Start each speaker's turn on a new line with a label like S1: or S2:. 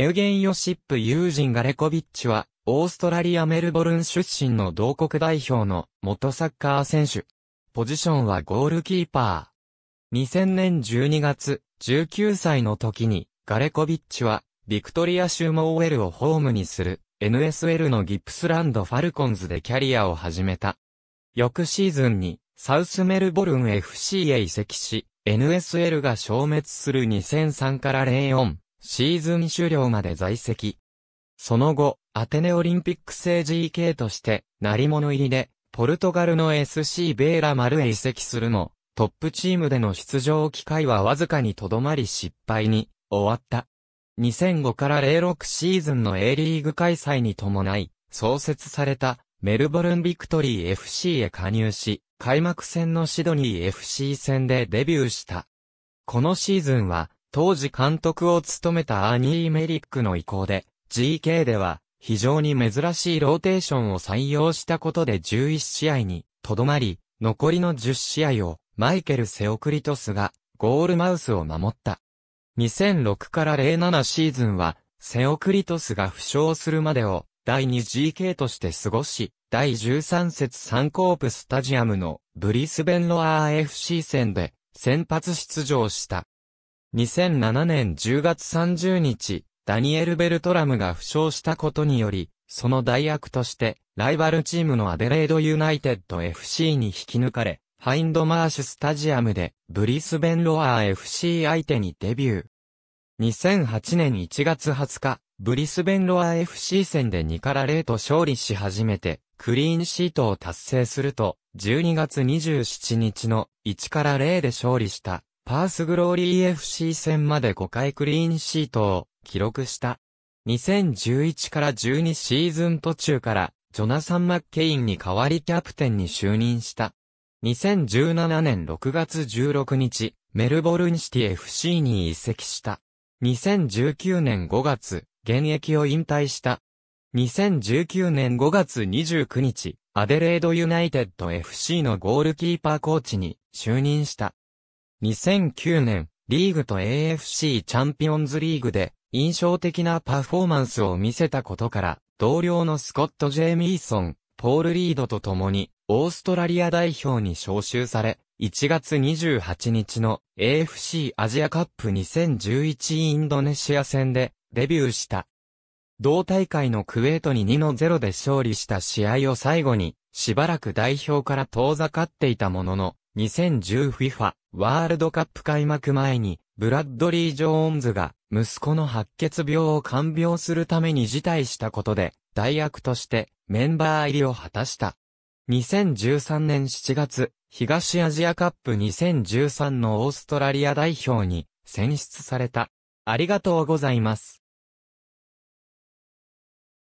S1: エウゲン・ヨシップ・ユージン・ガレコビッチは、オーストラリア・メルボルン出身の同国代表の元サッカー選手。ポジションはゴールキーパー。2000年12月、19歳の時に、ガレコビッチは、ビクトリア州モーウェルをホームにする、NSL のギプスランド・ファルコンズでキャリアを始めた。翌シーズンに、サウスメルボルン FC へ移籍し、NSL が消滅する2003から04。シーズン終了まで在籍。その後、アテネオリンピック制 GK として、成り物入りで、ポルトガルの SC ベーラ丸へ移籍するも、トップチームでの出場機会はわずかにとどまり失敗に終わった。2005から06シーズンの A リーグ開催に伴い、創設されたメルボルンビクトリー FC へ加入し、開幕戦のシドニー FC 戦でデビューした。このシーズンは当時監督を務めたアーニー・メリックの意向で、GK では非常に珍しいローテーションを採用したことで11試合にとどまり、残りの10試合をマイケル・セオクリトスがゴールマウスを守った。2006から07シーズンはセオクリトスが負傷するまでを第 2GK として過ごし、第13節サンコープスタジアムのブリスベンロアー FC 戦で先発出場した。2007年10月30日、ダニエル・ベルトラムが負傷したことにより、その代役として、ライバルチームのアデレード・ユナイテッド FC に引き抜かれ、ハインドマーシュスタジアムで、ブリスベン・ロアー FC 相手にデビュー。2008年1月20日、ブリスベン・ロアー FC 戦で2から0と勝利し始めて、クリーンシートを達成すると、12月27日の1から0で勝利した。パースグローリー FC 戦まで5回クリーンシートを記録した。2011から12シーズン途中からジョナサン・マッケインに代わりキャプテンに就任した。2017年6月16日、メルボルンシティ FC に移籍した。2019年5月、現役を引退した。2019年5月29日、アデレードユナイテッド FC のゴールキーパーコーチに就任した。2009年、リーグと AFC チャンピオンズリーグで印象的なパフォーマンスを見せたことから、同僚のスコット・ジェイミーソン、ポール・リードと共に、オーストラリア代表に招集され、1月28日の AFC アジアカップ2011インドネシア戦でデビューした。同大会のクウェートに2の0で勝利した試合を最後に、しばらく代表から遠ざかっていたものの、2010FIFA ワールドカップ開幕前に、ブラッドリー・ジョーンズが、息子の白血病を看病するために辞退したことで、代役として、メンバー入りを果たした。2013年7月、東アジアカップ2013のオーストラリア代表に選出された。ありがとうございます。